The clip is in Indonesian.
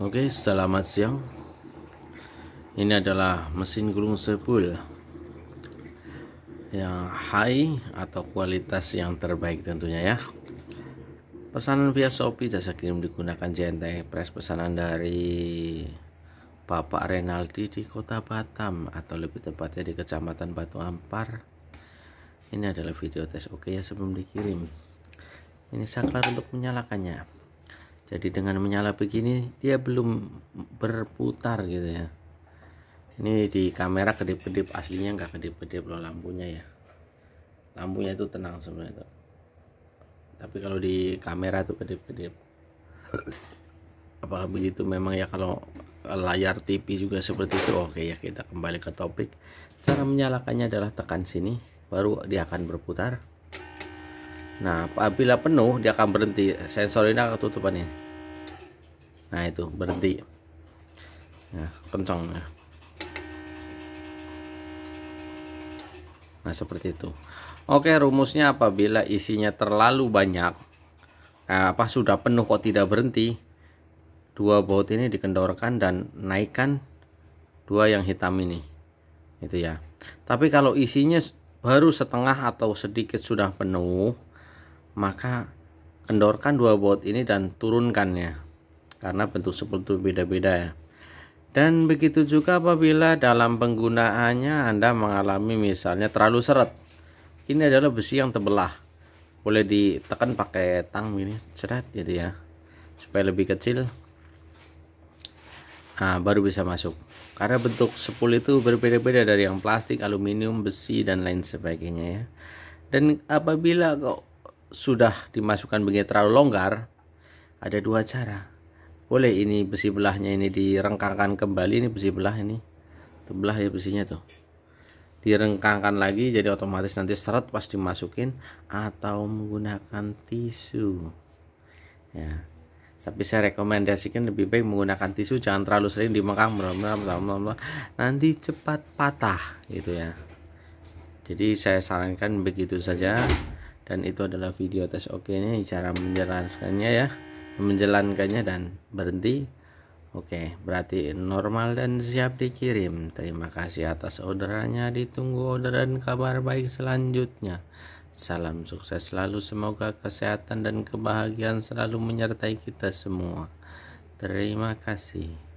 Oke, selamat siang. Ini adalah mesin gulung sepul yang high atau kualitas yang terbaik tentunya ya. Pesanan via Shopee jasa kirim digunakan JNT Express pesanan dari Bapak Renaldi di Kota Batam atau lebih tepatnya di Kecamatan Batu Ampar. Ini adalah video tes oke ya sebelum dikirim. Ini saklar untuk menyalakannya jadi dengan menyala begini dia belum berputar gitu ya ini di kamera kedip-kedip aslinya nggak kedip-kedip loh lampunya ya lampunya itu tenang sebenarnya tapi kalau di kamera tuh kedip-kedip apakah begitu memang ya kalau layar TV juga seperti itu oke ya kita kembali ke topik cara menyalakannya adalah tekan sini baru dia akan berputar Nah, apabila penuh dia akan berhenti. Sensor ini akan tutupan ini. Nah, itu berhenti. Nah, ya, kencang ya. Nah, seperti itu. Oke, rumusnya apabila isinya terlalu banyak eh, apa sudah penuh kok tidak berhenti, dua baut ini dikendorkan dan naikkan dua yang hitam ini. Itu ya. Tapi kalau isinya baru setengah atau sedikit sudah penuh, maka kendorkan dua baut ini dan turunkannya karena bentuk seperti beda-beda ya dan begitu juga apabila dalam penggunaannya Anda mengalami misalnya terlalu seret ini adalah besi yang terbelah boleh ditekan pakai tang ini seret gitu ya supaya lebih kecil nah, baru bisa masuk karena bentuk sepul itu berbeda-beda dari yang plastik, aluminium, besi dan lain sebagainya ya dan apabila kok sudah dimasukkan begini terlalu longgar, ada dua cara. Boleh ini besi belahnya ini direngkangkan kembali ini besi belah ini. Tebelah ya besinya tuh. Direngkangkan lagi jadi otomatis nanti seret pas dimasukin atau menggunakan tisu. Ya. Tapi saya rekomendasikan lebih baik menggunakan tisu jangan terlalu sering dimengkang nanti cepat patah gitu ya. Jadi saya sarankan begitu saja dan itu adalah video tes oke okay nya cara menjalankannya ya menjalankannya dan berhenti oke berarti normal dan siap dikirim terima kasih atas orderannya ditunggu orderan kabar baik selanjutnya salam sukses selalu semoga kesehatan dan kebahagiaan selalu menyertai kita semua terima kasih